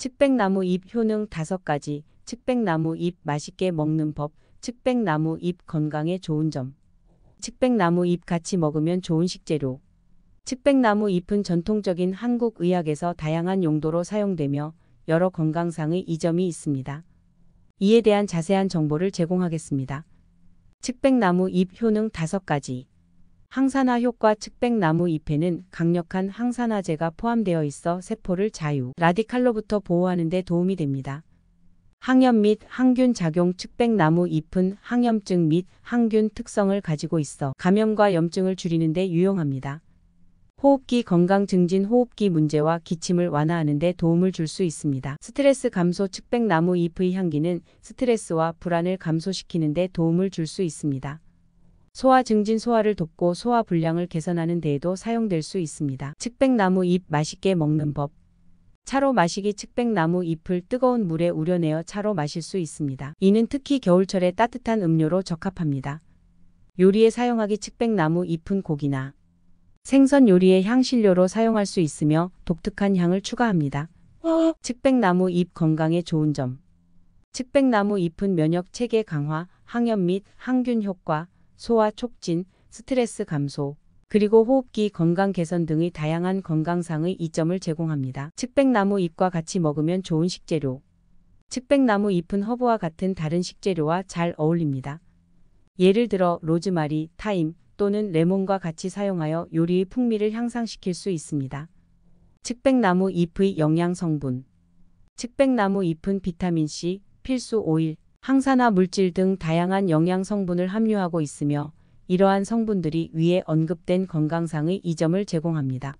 측백나무 잎 효능 다섯 가지, 측백나무 잎 맛있게 먹는 법, 측백나무 잎 건강에 좋은 점, 측백나무 잎 같이 먹으면 좋은 식재료, 측백나무 잎은 전통적인 한국 의학에서 다양한 용도로 사용되며 여러 건강상의 이점이 있습니다. 이에 대한 자세한 정보를 제공하겠습니다. 측백나무 잎 효능 다섯 가지 항산화 효과 측백나무 잎에는 강력한 항산화제가 포함되어 있어 세포를 자유, 라디칼로부터 보호하는 데 도움이 됩니다. 항염 및 항균 작용 측백나무 잎은 항염증 및 항균 특성을 가지고 있어 감염과 염증을 줄이는 데 유용합니다. 호흡기 건강 증진 호흡기 문제와 기침을 완화하는 데 도움을 줄 수 있습니다. 스트레스 감소 측백나무 잎의 향기는 스트레스와 불안을 감소시키는 데 도움을 줄 수 있습니다. 소화 증진 소화를 돕고 소화 불량을 개선하는 데에도 사용될 수 있습니다. 측백나무 잎 맛있게 먹는 법 차로 마시기 측백나무 잎을 뜨거운 물에 우려내어 차로 마실 수 있습니다. 이는 특히 겨울철에 따뜻한 음료로 적합합니다. 요리에 사용하기 측백나무 잎은 고기나 생선 요리에 향신료로 사용할 수 있으며 독특한 향을 추가합니다. 측백나무 잎 건강에 좋은 점 측백나무 잎은 면역 체계 강화, 항염 및 항균 효과, 소화 촉진, 스트레스 감소, 그리고 호흡기 건강 개선 등의 다양한 건강상의 이점을 제공합니다. 측백나무 잎과 같이 먹으면 좋은 식재료 측백나무 잎은 허브와 같은 다른 식재료와 잘 어울립니다. 예를 들어 로즈마리, 타임 또는 레몬과 같이 사용하여 요리의 풍미를 향상시킬 수 있습니다. 측백나무 잎의 영양 성분 측백나무 잎은 비타민C, 필수 오일, 항산화 물질 등 다양한 영양 성분을 함유하고 있으며 이러한 성분들이 위에 언급된 건강상의 이점을 제공합니다.